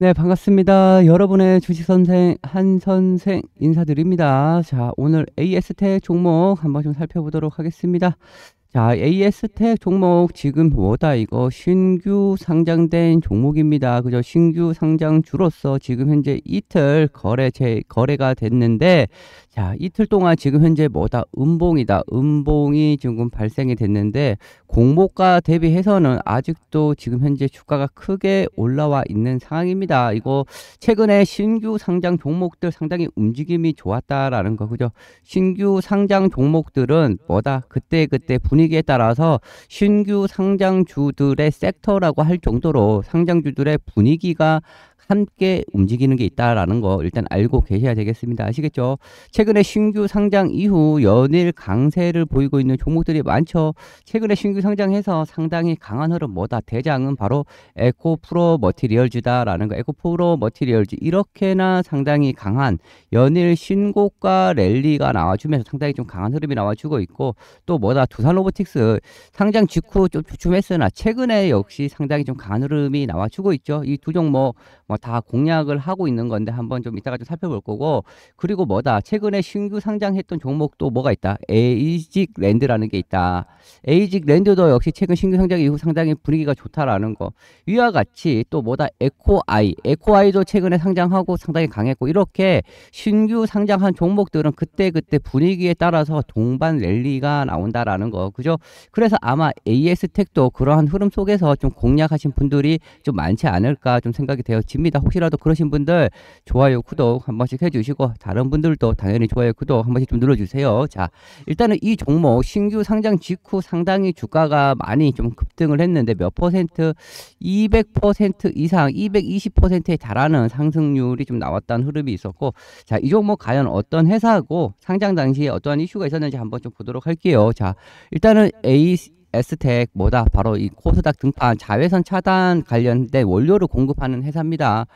네, 반갑습니다. 여러분의 주식선생, 한선생 인사드립니다. 자, 오늘 AST 종목 한번 좀 살펴보도록 하겠습니다. 자, AS텍 종목 지금 뭐다 이거 신규 상장된 종목입니다. 그죠? 신규 상장주로서 지금 현재 이틀 거래 제 거래가 됐는데 자, 이틀 동안 지금 현재 뭐다 음봉이다. 음봉이 지금 발생이 됐는데 공모가 대비해서는 아직도 지금 현재 주가가 크게 올라와 있는 상황입니다. 이거 최근에 신규 상장 종목들 상당히 움직임이 좋았다라는 거 그죠? 신규 상장 종목들은 뭐다 그때그때 분 분위기에 따라서 신규 상장주들의 섹터라고 할 정도로 상장주들의 분위기가 함께 움직이는 게 있다라는 거 일단 알고 계셔야 되겠습니다. 아시겠죠? 최근에 신규 상장 이후 연일 강세를 보이고 있는 종목들이 많죠. 최근에 신규 상장해서 상당히 강한 흐름 뭐다 대장은 바로 에코프로 머티리얼즈다라는 거. 에코프로 머티리얼즈 이렇게나 상당히 강한 연일 신고가 랠리가 나와주면서 상당히 좀 강한 흐름이 나와주고 있고 또 뭐다 두산 로보틱스 상장 직후 좀 주춤했으나 최근에 역시 상당히 좀 강한 흐름이 나와주고 있죠. 이 두 종목 뭐다 공략을 하고 있는 건데 한번 좀 이따가 좀 살펴볼 거고 그리고 뭐다 최근에 신규 상장했던 종목도 뭐가 있다 에이직 랜드라는 게 있다 에이직 랜드도 역시 최근 신규 상장 이후 상당히 분위기가 좋다라는 거 위와 같이 또 뭐다 에코아이 에코아이도 최근에 상장하고 상당히 강했고 이렇게 신규 상장한 종목들은 그때 그때 분위기에 따라서 동반 랠리가 나온다라는 거 그죠 그래서 아마 AS텍도 그러한 흐름 속에서 좀 공략하신 분들이 좀 많지 않을까 좀 생각이 되어 집 것입니다. 혹시라도 그러신 분들 좋아요, 구독 한 번씩 해주시고 다른 분들도 당연히 좋아요, 구독 한 번씩 좀 눌러주세요. 자, 일단은 이 종목 신규 상장 직후 상당히 주가가 많이 좀 급등을 했는데 몇 퍼센트, 200% 이상, 220%에 달하는 상승률이 좀 나왔다는 흐름이 있었고 자, 이 종목 과연 어떤 회사고 상장 당시에 어떠한 이슈가 있었는지 한번 좀 보도록 할게요. 자, 일단은 A, 에스텍 뭐다 바로 이 코스닥 등판 자외선 차단 관련된 원료를 공급하는 회사입니다.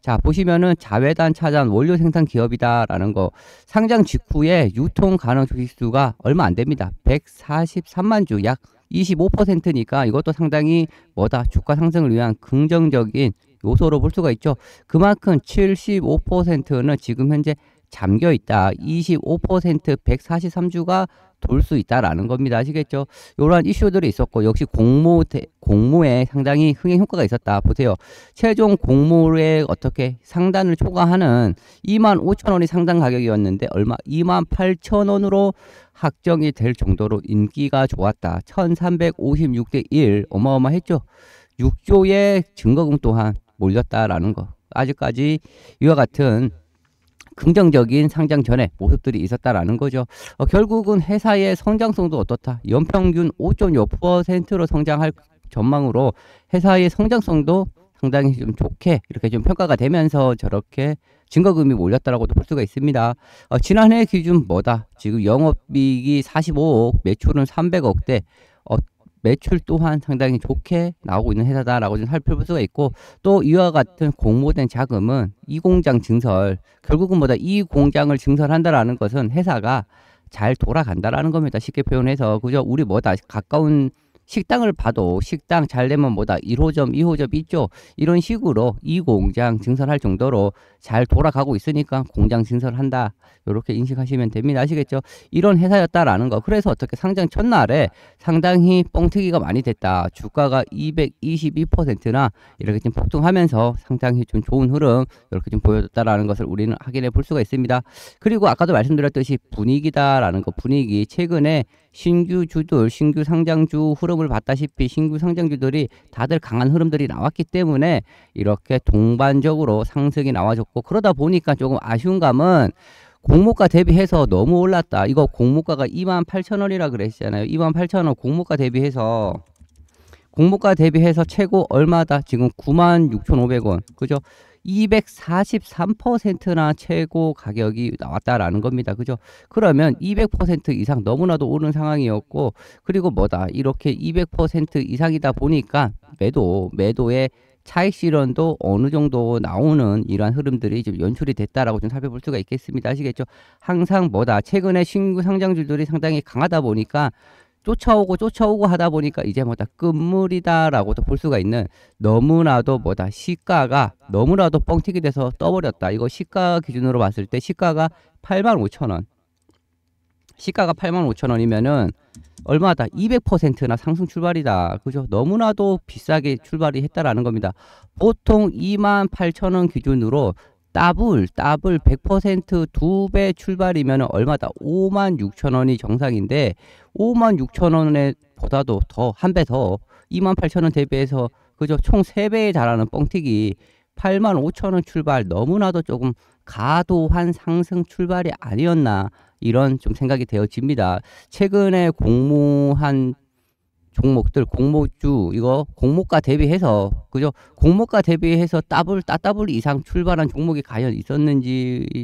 자 보시면은 자외단 차단 원료 생산 기업이다라는 거 상장 직후에 유통 가능 주식수가 얼마 안 됩니다. 143만 주 약 25%니까 이것도 상당히 뭐다 주가 상승을 위한 긍정적인 요소로 볼 수가 있죠. 그만큼 75%는 지금 현재 잠겨 있다. 25% 143주가 돌 수 있다라는 겁니다. 아시겠죠? 이러한 이슈들이 있었고 역시 공모 공모에 상당히 흥행 효과가 있었다. 보세요. 최종 공모에 어떻게 상단을 초과하는 2만 5천 원이 상당 가격이었는데 얼마 2만 8천 원으로 확정이 될 정도로 인기가 좋았다. 1,356대 1 어마어마했죠. 6조의 증거금 또한 몰렸다라는 거. 아직까지 이와 같은 긍정적인 상장 전에 모습들이 있었다라는 거죠. 어, 결국은 회사의 성장성도 어떻다. 연평균 5.6%로 성장할 전망으로 회사의 성장성도 상당히 좀 좋게 이렇게 좀 평가가 되면서 저렇게 증거금이 몰렸다라고도 볼 수가 있습니다. 어, 지난해 기준 뭐다? 지금 영업이익이 45억, 매출은 300억대. 어, 매출 또한 상당히 좋게 나오고 있는 회사다라고 좀 살펴볼 수가 있고 또 이와 같은 공모된 자금은 이 공장 증설 결국은 뭐다 이 공장을 증설한다라는 것은 회사가 잘 돌아간다라는 겁니다. 쉽게 표현해서 그죠? 우리 뭐다 가까운 식당을 봐도 식당 잘 되면 뭐다 1호점, 2호점 있죠. 이런 식으로 이 공장 증설할 정도로 잘 돌아가고 있으니까 공장 증설한다. 이렇게 인식하시면 됩니다. 아시겠죠? 이런 회사였다라는 거. 그래서 어떻게 상장 첫날에 상당히 뻥튀기가 많이 됐다. 주가가 222%나 이렇게 좀 폭등하면서 상당히 좀 좋은 흐름 이렇게 좀 보여줬다라는 것을 우리는 확인해 볼 수가 있습니다. 그리고 아까도 말씀드렸듯이 분위기다라는 거. 분위기 최근에 신규 주들, 신규 상장주 흐름을 봤다시피 신규 상장주들이 다들 강한 흐름들이 나왔기 때문에 이렇게 동반적으로 상승이 나와줬고 그러다 보니까 조금 아쉬운 감은 공모가 대비해서 너무 올랐다. 이거 공모가가 28,000원이라 그랬잖아요. 28,000원 공모가 대비해서 공모가 대비해서 최고 얼마다? 지금 96,500원. 그죠? 243%나 최고 가격이 나왔다라는 겁니다. 그죠? 그러면 200% 이상 너무나도 오른 상황이었고 그리고 뭐다 이렇게 200% 이상이다 보니까 매도 매도의 차익 실현도 어느 정도 나오는 이러한 흐름들이 지금 연출이 됐다라고 좀 살펴볼 수가 있겠습니다. 아시겠죠? 항상 뭐다 최근에 신규 상장주들이 상당히 강하다 보니까 쫓아오고 쫓아오고 하다 보니까 이제 뭐다 끝물이다라고도 볼 수가 있는 너무나도 뭐다 시가가 너무나도 뻥튀기 돼서 떠버렸다. 이거 시가 기준으로 봤을 때 시가가 85,000원. 시가가 85,000원이면은 얼마다 200%나 상승 출발이다. 그죠? 너무나도 비싸게 출발이 했다라는 겁니다. 보통 28,000원 기준으로 더블 더블 100%두 배 출발이면 얼마다 5만 6천 원이 정상인데 5만 6천 원에 보다도 더 한 배 더 2만 8천 원 대비해서 그저 총 3배에 달하는 뻥튀기 8만 5천 원 출발 너무나도 조금 과도한 상승 출발이 아니었나 이런 좀 생각이 되어집니다. 최근에 공모한 종목들 공모주 이거 공모가 대비해서 그죠 공모가 대비해서 따블 따따블 이상 출발한 종목이 과연 있었는지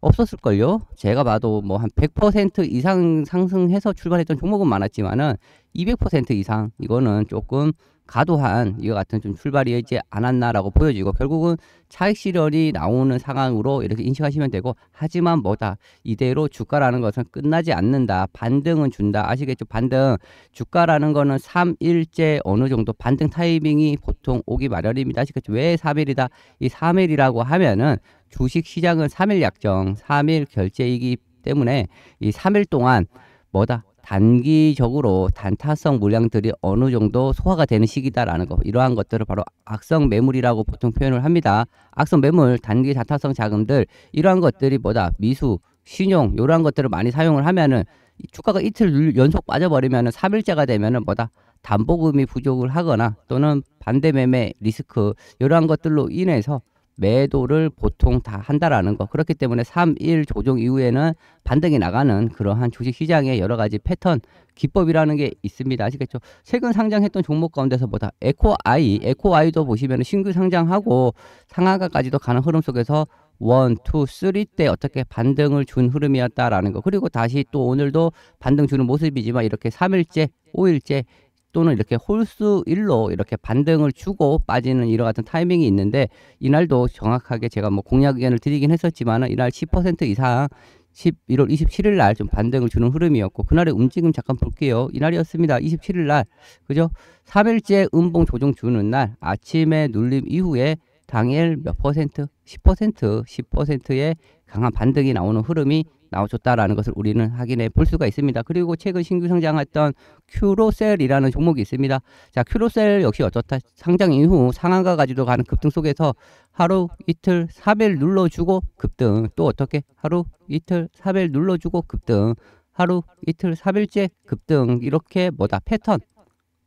없었을걸요. 제가 봐도 뭐 한 100% 이상 상승해서 출발했던 종목은 많았지만은 200% 이상 이거는 조금 과도한 이와 같은 좀 출발이지 않았나라고 보여지고 결국은 차익 실현이 나오는 상황으로 이렇게 인식하시면 되고 하지만 뭐다 이대로 주가라는 것은 끝나지 않는다 반등은 준다 아시겠죠 반등 주가라는 거는 삼일째 어느 정도 반등 타이밍이 보통 오기 마련입니다 아시겠죠 왜 삼일이다 이삼일이라고 하면은 주식 시장은 3일 약정, 3일 결제이기 때문에 이 3일 동안 뭐다 단기적으로 단타성 물량들이 어느 정도 소화가 되는 시기다라는 거 이러한 것들을 바로 악성 매물이라고 보통 표현을 합니다. 악성 매물, 단기 단타성 자금들 이러한 것들이 뭐다 미수, 신용 이러한 것들을 많이 사용을 하면은 주가가 이틀 연속 빠져버리면은 3일째가 되면은 뭐다 담보금이 부족을 하거나 또는 반대 매매 리스크 이러한 것들로 인해서 매도를 보통 다 한다라는 거. 그렇기 때문에 3일 조정 이후에는 반등이 나가는 그러한 주식 시장의 여러 가지 패턴 기법이라는 게 있습니다. 아시겠죠? 최근 상장했던 종목 가운데서 보다 에코아이, 에코아이도 보시면 신규 상장하고 상하가까지도 가는 흐름 속에서 원, 투, 쓰리 때 어떻게 반등을 준 흐름이었다라는 거. 그리고 다시 또 오늘도 반등 주는 모습이지만 이렇게 삼일째오일째 또는 이렇게 홀수 일로 이렇게 반등을 주고 빠지는 이런 같은 타이밍이 있는데 이날도 정확하게 제가 뭐 공략 의견을 드리긴 했었지만 이날 10% 이상 11월 27일 날 좀 반등을 주는 흐름이었고 그날의 움직임 잠깐 볼게요. 이날이었습니다. 27일 날 그죠? 3일째 음봉 조정 주는 날 아침에 눌림 이후에 당일 몇 퍼센트? 10% 10%의 강한 반등이 나오는 흐름이 나오셨다라는 것을 우리는 확인해 볼 수가 있습니다. 그리고 최근 신규 상장했던 큐로셀이라는 종목이 있습니다. 자, 큐로셀 역시 어떻다 상장 이후 상한가까지도 가는 급등 속에서 하루 이틀 3일 눌러주고 급등 또 어떻게 하루 이틀 3일 눌러주고 급등 하루 이틀 3일째 급등 이렇게 뭐다 패턴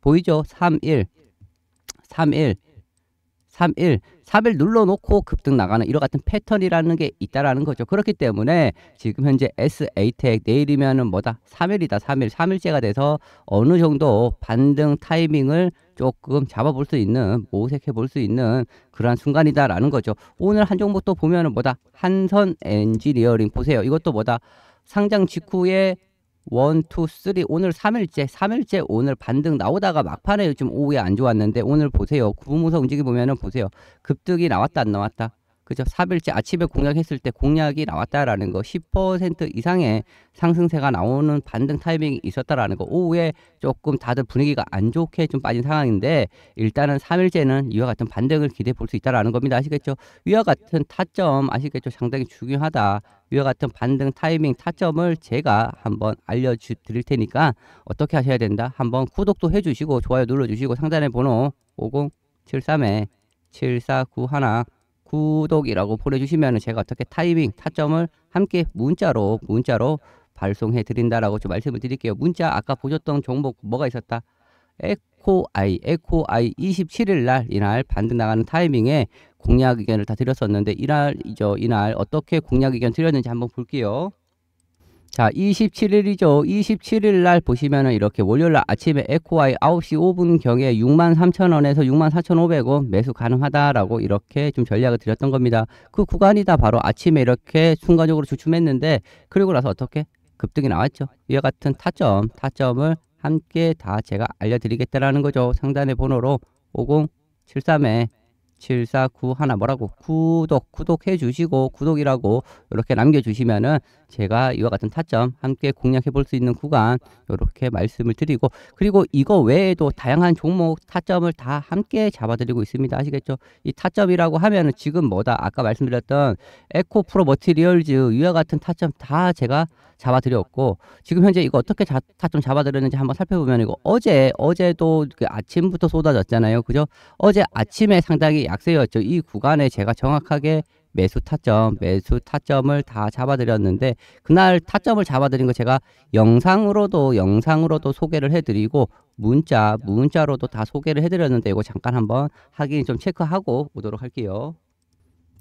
보이죠? 3일 3일 3일 삽을 눌러놓고 급등 나가는 이런 같은 패턴이라는 게 있다라는 거죠. 그렇기 때문에 지금 현재 s 8텍 내일이면은 뭐다? 3일이다. 3일. 3일째가 돼서 어느 정도 반등 타이밍을 조금 잡아볼 수 있는 모색해 볼 수 있는 그러한 순간이다라는 거죠. 오늘 한 종목 또 보면은 뭐다? 한선 엔지니어링 보세요. 이것도 뭐다? 상장 직후에 원, 투, 쓰리 오늘 삼일째삼일째 오늘 반등 나오다가 막판에 좀 오후에 안 좋았는데 오늘 보세요. 구무서 움직이 보면은 보세요. 급등이 나왔다 안 나왔다. 그죠? 삼일째 아침에 공략했을 때 공략이 나왔다라는 거, 십 퍼센트 이상의 상승세가 나오는 반등 타이밍이 있었다라는 거, 오후에 조금 다들 분위기가 안 좋게 좀 빠진 상황인데 일단은 삼일째는 이와 같은 반등을 기대해 볼 수 있다라는 겁니다. 아시겠죠? 이와 같은 타점 아시겠죠? 상당히 중요하다. 위와 같은 반등 타이밍 타점을 제가 한번 알려드릴 테니까 어떻게 하셔야 된다. 한번 구독도 해주시고 좋아요 눌러주시고 상단에 번호 5073에 7491 구독이라고 보내주시면 제가 어떻게 타이밍 타점을 함께 문자로 문자로 발송해 드린다라고 좀 말씀을 드릴게요. 문자 아까 보셨던 종목 뭐가 있었다? 에코아이 에코아이 27일 날 이날 반등 나가는 타이밍에 공약 의견을 다 드렸었는데 이날 이죠 이날 어떻게 공약 의견 드렸는지 한번 볼게요. 자 27일이죠. 27일 날 보시면은 이렇게 월요일 날 아침에 에코아이 9시 5분경에 63,000원에서 64,500원 매수 가능하다라고 이렇게 좀 전략을 드렸던 겁니다. 그 구간이다 바로 아침에 이렇게 순간적으로 주춤했는데 그리고 나서 어떻게 급등이 나왔죠. 이와 같은 타점, 타점을 함께 다 제가 알려드리겠다라는 거죠. 상단의 번호로 5073에 749 1 뭐라고 구독 구독해 주시고 구독이라고 이렇게 남겨 주시면은 제가 이와 같은 타점 함께 공략해 볼 수 있는 구간 이렇게 말씀을 드리고 그리고 이거 외에도 다양한 종목 타점을 다 함께 잡아 드리고 있습니다 아시겠죠 이 타점이라고 하면은 지금 뭐다 아까 말씀드렸던 에코 프로 머티리얼즈 이와 같은 타점 다 제가 잡아드렸고 지금 현재 이거 어떻게 다 좀 잡아드렸는지 한번 살펴보면 이거 어제 어제도 그 아침부터 쏟아졌잖아요. 그죠? 어제 아침에 상당히 약세였죠. 이 구간에 제가 정확하게 매수 타점, 매수 타점을 다 잡아드렸는데 그날 타점을 잡아드린 거 제가 영상으로도 영상으로도 소개를 해드리고 문자 문자로도 다 소개를 해드렸는데 이거 잠깐 한번 확인 좀 체크하고 오도록 할게요.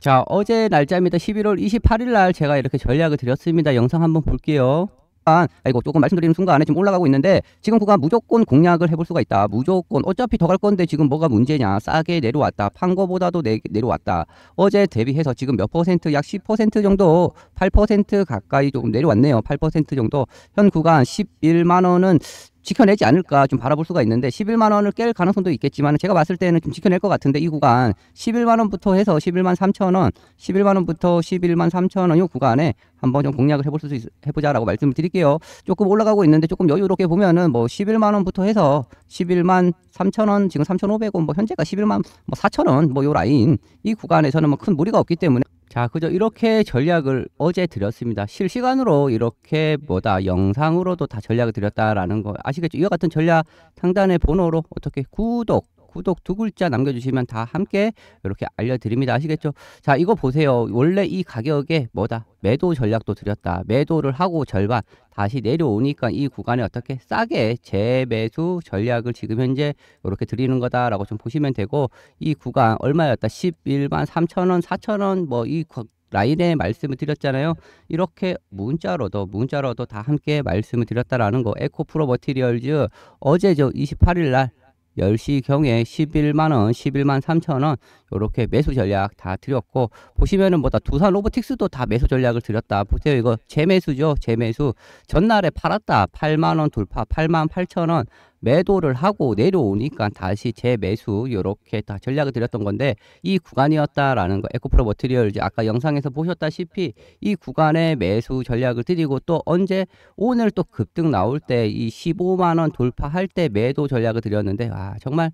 자 어제 날짜입니다. 11월 28일 날 제가 이렇게 전략을 드렸습니다. 영상 한번 볼게요. 아, 이거 조금 말씀드리는 순간에 지금 올라가고 있는데 지금 구간 무조건 공략을 해볼 수가 있다. 무조건 어차피 더 갈 건데 지금 뭐가 문제냐. 싸게 내려왔다. 판 거보다도 내, 내려왔다. 어제 대비해서 지금 몇 퍼센트 약 10% 정도 8% 가까이 조금 내려왔네요. 8% 정도 현 구간 11만원은 지켜내지 않을까 좀 바라볼 수가 있는데 11만 원을 깰 가능성도 있겠지만 제가 봤을 때는 좀 지켜낼 것 같은데 이 구간 11만 원부터 해서 11만 3천 원, 11만 원부터 11만 3천 원이 구간에 한번 좀 공략을 해볼 수 있, 해보자라고 말씀을 드릴게요. 조금 올라가고 있는데 조금 여유롭게 보면은 뭐 11만 원부터 해서 11만 3천 원 지금 3,500원 뭐 현재가 11만 뭐 4천 원뭐 요 라인 이 구간에서는 뭐 큰 무리가 없기 때문에. 자, 그죠 이렇게 전략을 어제 드렸습니다. 실시간으로 이렇게 뭐다 영상으로도 다 전략을 드렸다라는 거 아시겠죠? 이와 같은 전략 상단의 번호로 어떻게 구독, 구독 두 글자 남겨주시면 다 함께 이렇게 알려드립니다. 아시겠죠? 자, 이거 보세요. 원래 이 가격에 뭐다? 매도 전략도 드렸다. 매도를 하고 절반 다시 내려오니까 이 구간에 어떻게 싸게 재매수 전략을 지금 현재 이렇게 드리는 거다라고 좀 보시면 되고 이 구간 얼마였다? 11만 3천원, 4천원 뭐 이 라인에 말씀을 드렸잖아요. 이렇게 문자로도 문자로도 다 함께 말씀을 드렸다라는 거 에코프로 머티리얼즈 어제 저 28일 날 10시경에 11만원, 11만 3천원, 이렇게 매수 전략 다 드렸고 보시면은 뭐다 두산 로보틱스도 다 매수 전략을 드렸다. 보세요 이거 재매수죠 재매수. 전날에 팔았다 8만 원 돌파 8만 8천 원 매도를 하고 내려오니까 다시 재매수 이렇게 다 전략을 드렸던 건데 이 구간이었다라는 거 에코프로 머티리얼 아까 영상에서 보셨다시피 이 구간에 매수 전략을 드리고 또 언제 오늘 또 급등 나올 때 이 15만 원 돌파할 때 매도 전략을 드렸는데 아 정말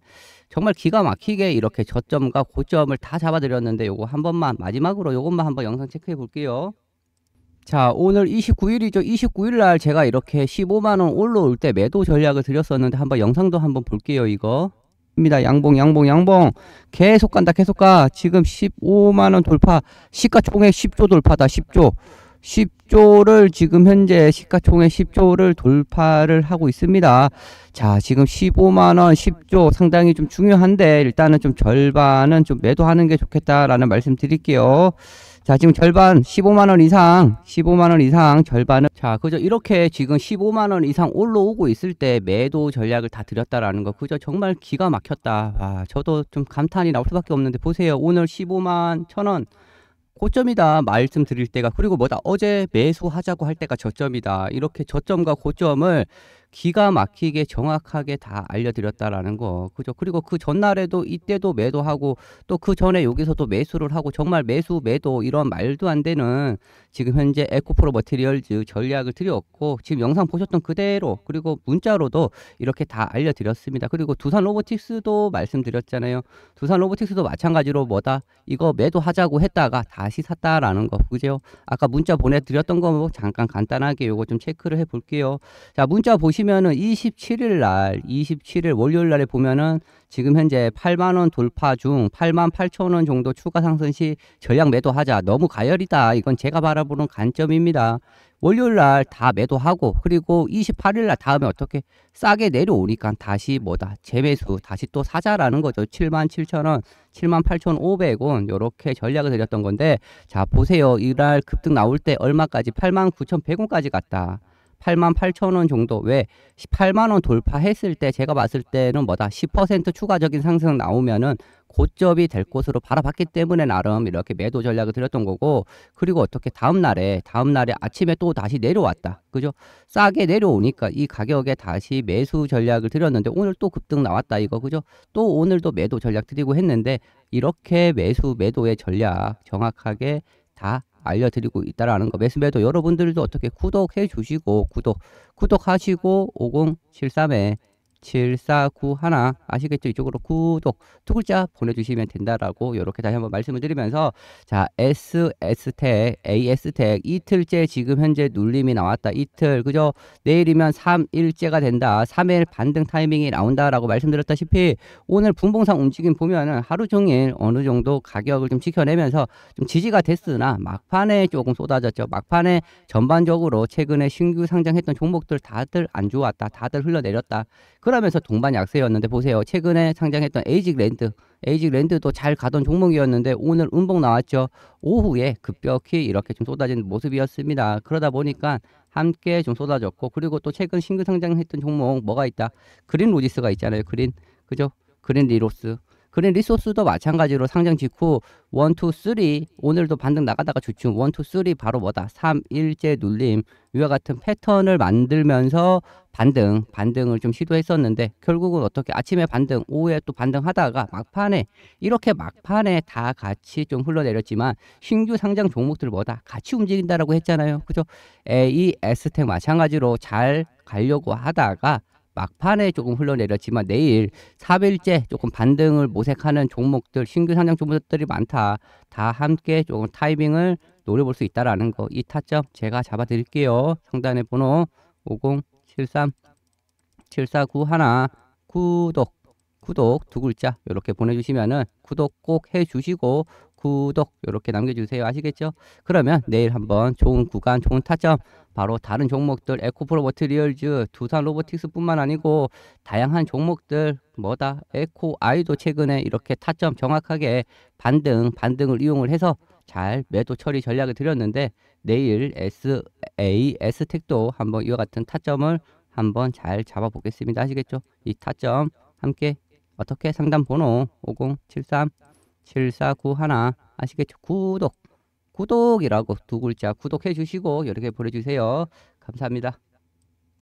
정말 기가 막히게 이렇게 저점과 고점을 다 잡아드렸는데 요거 한 번만 마지막으로 요것만 한번 영상 체크해 볼게요. 자 오늘 29일이죠 29일날 제가 이렇게 15만원 올라올 때 매도 전략을 드렸었는데 한번 영상도 한번 볼게요 이거 입니다 양봉 양봉 양봉 계속 간다 계속 가 지금 15만원 돌파 시가총액 10조 돌파다 10조 10조를 지금 현재 시가총액 10조를 돌파를 하고 있습니다. 자, 지금 15만 원 10조 상당히 좀 중요한데 일단은 좀 절반은 좀 매도하는 게 좋겠다라는 말씀 드릴게요. 자, 지금 절반 15만 원 이상, 15만 원 이상 절반은 자, 그죠? 이렇게 지금 15만 원 이상 올라오고 있을 때 매도 전략을 다 드렸다라는 거. 그죠? 정말 기가 막혔다. 아, 저도 좀 감탄이 나올 수밖에 없는데 보세요. 오늘 15만 1,000원 고점이다 말씀드릴 때가 그리고 뭐다 어제 매수하자고 할 때가 저점이다 이렇게 저점과 고점을 기가 막히게 정확하게 다 알려드렸다라는 거 그죠 그리고 그 전날에도 이때도 매도하고 또 그 전에 여기서도 매수를 하고 정말 매수 매도 이런 말도 안 되는 지금 현재 에코프로 머티리얼즈 전략을 드렸고 지금 영상 보셨던 그대로 그리고 문자로도 이렇게 다 알려드렸습니다. 그리고 두산 로보틱스도 말씀드렸잖아요. 두산 로보틱스도 마찬가지로 뭐다 이거 매도하자고 했다가 다시 샀다라는 거 그죠? 아까 문자 보내드렸던 거뭐 잠깐 간단하게 요거 좀 체크를 해볼게요. 자 문자 보시면은 27일 날 27일 월요일 날에 보면은 지금 현재 8만 원 돌파 중 8만 8천 원 정도 추가 상승 시전략 매도하자. 너무 가열이다. 이건 제가 바라보는 관점입니다. 월요일 날 다 매도하고 그리고 28일 날 다음에 어떻게 싸게 내려오니까 다시 뭐다 재매수 다시 또 사자라는 거죠. 7만 7천 원, 7만 8천 5백 원 이렇게 전략을 드렸던 건데 자 보세요. 이날 급등 나올 때 얼마까지 8만 9천 100원까지 갔다. 8만 8천 원 정도 왜 18만 원 돌파했을 때 제가 봤을 때는 뭐다 10% 추가적인 상승 나오면은 고점이 될 것으로 바라봤기 때문에 나름 이렇게 매도 전략을 드렸던 거고 그리고 어떻게 다음 날에 다음 날에 아침에 또 다시 내려왔다 그죠 싸게 내려오니까 이 가격에 다시 매수 전략을 드렸는데 오늘 또 급등 나왔다 이거 그죠 또 오늘도 매도 전략 드리고 했는데 이렇게 매수 매도의 전략 정확하게 다 알려드리고 있다라는 거. 매스매도 여러분들도 어떻게 구독해 주시고 구독 구독하시고 5073에 7491 아시겠죠? 이쪽으로 구독 두 글자 보내주시면 된다라고 이렇게 다시 한번 말씀을 드리면서 자 SS택, AS택 이틀째 지금 현재 눌림이 나왔다. 이틀 그죠? 내일이면 3일째가 된다. 3일 반등 타이밍이 나온다라고 말씀드렸다시피 오늘 분봉상 움직임 보면은 하루 종일 어느 정도 가격을 좀 지켜내면서 좀 지지가 됐으나 막판에 조금 쏟아졌죠. 막판에 전반적으로 최근에 신규 상장했던 종목들 다들 안 좋았다. 다들 흘러내렸다. 그러면서 동반 약세였는데 보세요. 최근에 상장했던 에이직 랜드, 에이직 랜드도 잘 가던 종목이었는데 오늘 음봉 나왔죠. 오후에 급격히 이렇게 좀 쏟아진 모습이었습니다. 그러다 보니까 함께 좀 쏟아졌고 그리고 또 최근 신규 상장했던 종목 뭐가 있다? 그린 로지스가 있잖아요. 그린 그죠? 그린 리로스 그린 리소스도 마찬가지로 상장 직후 1, 2, 3 오늘도 반등 나가다가 주춤 1, 2, 3 바로 뭐다 3, 1제 눌림 위와 같은 패턴을 만들면서 반등 반등을 좀 시도했었는데 결국은 어떻게 아침에 반등 오후에 또 반등하다가 막판에 이렇게 막판에 다 같이 좀 흘러내렸지만 신규 상장 종목들 뭐다 같이 움직인다라고 했잖아요 그죠 에이 에스텍 e, 마찬가지로 잘 가려고 하다가 막판에 조금 흘러내렸지만 내일 4일째 조금 반등을 모색하는 종목들 신규 상장 종목들이 많다. 다 함께 조금 타이밍을 노려볼 수 있다라는 거. 이 타점 제가 잡아드릴게요. 상단의 번호 5073 749하 구독 구독 두 글자 이렇게 보내주시면은 구독 꼭 해주시고 구독 이렇게 남겨주세요. 아시겠죠? 그러면 내일 한번 좋은 구간 좋은 타점 바로 다른 종목들 에코프로 머티리얼즈, 두산 로보틱스뿐만 아니고 다양한 종목들 뭐다 에코 아이도 최근에 이렇게 타점 정확하게 반등 반등을 이용을 해서 잘 매도 처리 전략을 드렸는데 내일 SA s 택도 한번 이와 같은 타점을 한번 잘 잡아보겠습니다. 아시겠죠? 이 타점 함께 어떻게 상담 번호 5073749 1 아시겠죠? 구독 구독이라고 두 글자 구독해 주시고 이렇게 보내주세요. 감사합니다.